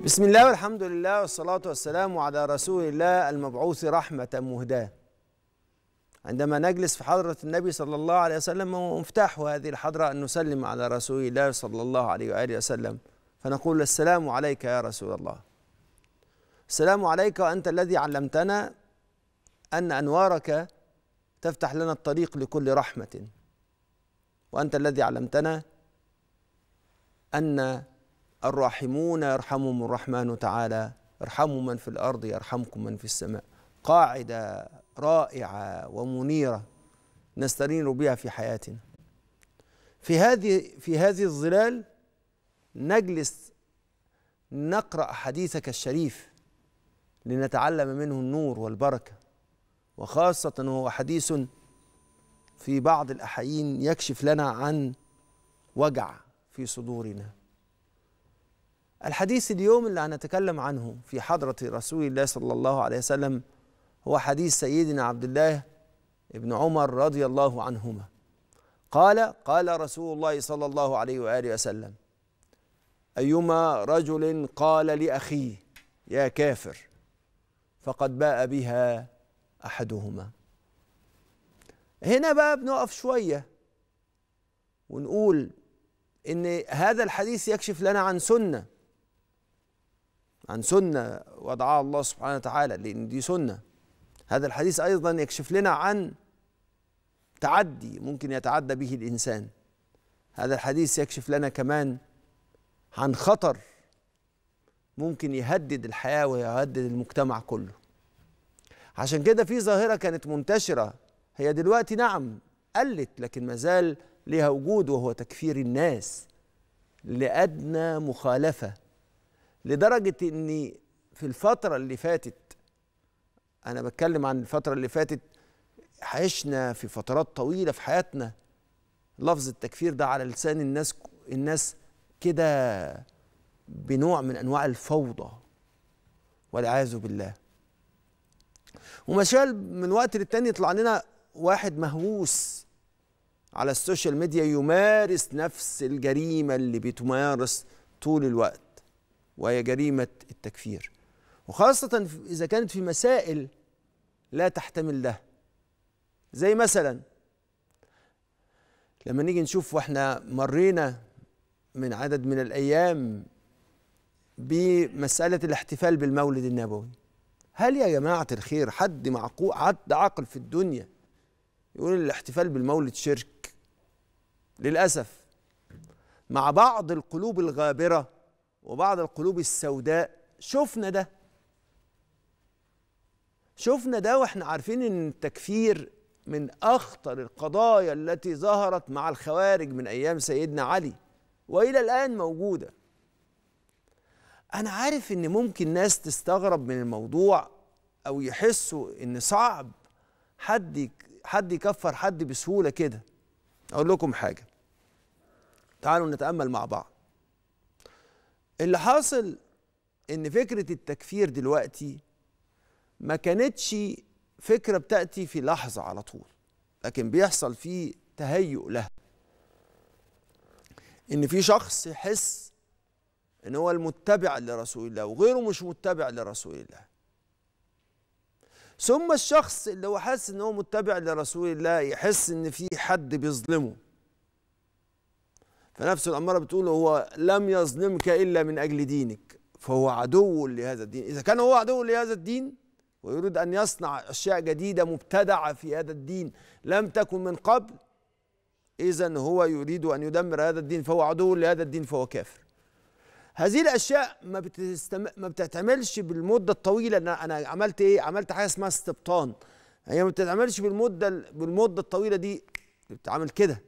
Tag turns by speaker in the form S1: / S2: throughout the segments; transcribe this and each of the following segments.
S1: بسم الله والحمد لله والصلاة والسلام على رسول الله المبعوث رحمة مهداة عندما نجلس في حضرة النبي صلى الله عليه وسلم ومفتاح هذه الحضرة أن نسلم على رسول الله صلى الله عليه وآله وسلم فنقول السلام عليك يا رسول الله السلام عليك وأنت الذي علمتنا أن أنوارك تفتح لنا الطريق لكل رحمة وأنت الذي علمتنا أن الراحمون يرحمهم الرحمن تعالى ارحموا من في الارض يرحمكم من في السماء قاعده رائعه ومنيره نستنير بها في حياتنا في هذه في هذه الظلال نجلس نقرا حديثك الشريف لنتعلم منه النور والبركه وخاصه هو حديث في بعض الاحايين يكشف لنا عن وجع في صدورنا الحديث اليوم اللي هنتكلم عنه في حضرة رسول الله صلى الله عليه وسلم هو حديث سيدنا عبد الله ابن عمر رضي الله عنهما قال قال رسول الله صلى الله عليه وآله وسلم أيما رجل قال لأخيه يا كافر فقد باء بها أحدهما هنا بقى بنقف شوية ونقول إن هذا الحديث يكشف لنا عن سنة عن سنة وضعها الله سبحانه وتعالى لأن دي سنة هذا الحديث أيضا يكشف لنا عن تعدي ممكن يتعدى به الإنسان هذا الحديث يكشف لنا كمان عن خطر ممكن يهدد الحياة ويهدد المجتمع كله عشان كده في ظاهرة كانت منتشرة هي دلوقتي نعم قلت لكن ما زال لها وجود وهو تكفير الناس لأدنى مخالفة لدرجه ان في الفتره اللي فاتت انا بتكلم عن الفتره اللي فاتت عشنا في فترات طويله في حياتنا لفظ التكفير ده على لسان الناس الناس كده بنوع من انواع الفوضى والعياذ بالله ومشال من وقت للتاني يطلع لنا واحد مهووس على السوشيال ميديا يمارس نفس الجريمه اللي بتمارس طول الوقت وهي جريمه التكفير وخاصه اذا كانت في مسائل لا تحتمل ده زي مثلا لما نيجي نشوف واحنا مرينا من عدد من الايام بمساله الاحتفال بالمولد النبوي هل يا جماعه الخير حد معقول حد عاقل في الدنيا يقول الاحتفال بالمولد شرك للاسف مع بعض القلوب الغابره وبعض القلوب السوداء شفنا ده شفنا ده واحنا عارفين ان التكفير من اخطر القضايا التي ظهرت مع الخوارج من ايام سيدنا علي والى الان موجوده انا عارف ان ممكن ناس تستغرب من الموضوع او يحسوا ان صعب حد حد يكفر حد بسهوله كده اقول لكم حاجه تعالوا نتامل مع بعض اللي حاصل ان فكره التكفير دلوقتي ما كانتش فكره بتاتي في لحظه على طول لكن بيحصل فيه تهيؤ لها ان في شخص يحس ان هو المتبع لرسول الله وغيره مش متبع لرسول الله ثم الشخص اللي هو حاسس ان هو متبع لرسول الله يحس ان في حد بيظلمه فنفس الأمارة بتقول هو لم يظلمك إلا من أجل دينك فهو عدو لهذا الدين إذا كان هو عدو لهذا الدين ويريد أن يصنع أشياء جديدة مبتدعة في هذا الدين لم تكن من قبل إذا هو يريد أن يدمر هذا الدين فهو عدو لهذا الدين فهو كافر هذه الاشياء ما بتستم... ما بتتعملش بالمده الطويله انا عملت ايه عملت حاجه اسمها استبطان هي ما بتتعملش بالمده بالمده الطويله دي بتتعمل كده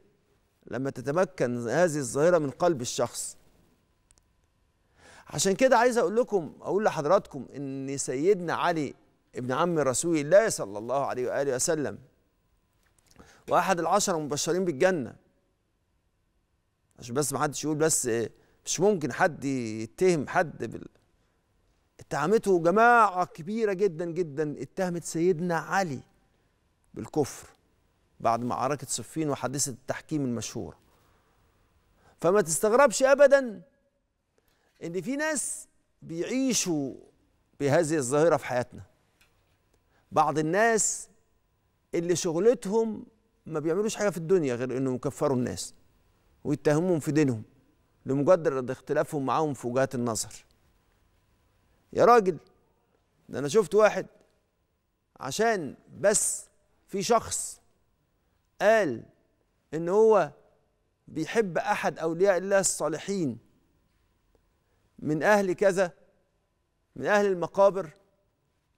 S1: لما تتمكن هذه الظاهرة من قلب الشخص عشان كده عايز أقول لكم أقول لحضراتكم إن سيدنا علي ابن عم رسول الله صلى الله عليه وآله وسلم وأحد العشرة المبشرين بالجنة عشان بس ما حدش يقول بس مش ممكن حد يتهم حد بال اتهمته جماعة كبيرة جدا جدا اتهمت سيدنا علي بالكفر بعد معركة صفين وحادثة التحكيم المشهورة فما تستغربش أبدا إن في ناس بيعيشوا بهذه الظاهرة في حياتنا بعض الناس اللي شغلتهم ما بيعملوش حاجة في الدنيا غير إنهم يكفروا الناس ويتهمهم في دينهم لمجرد اختلافهم معاهم في وجهات النظر يا راجل ده أنا شفت واحد عشان بس في شخص قال ان هو بيحب احد اولياء الله الصالحين من اهل كذا من اهل المقابر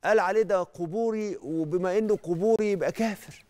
S1: قال عليه ده قبوري وبما انه قبوري يبقى كافر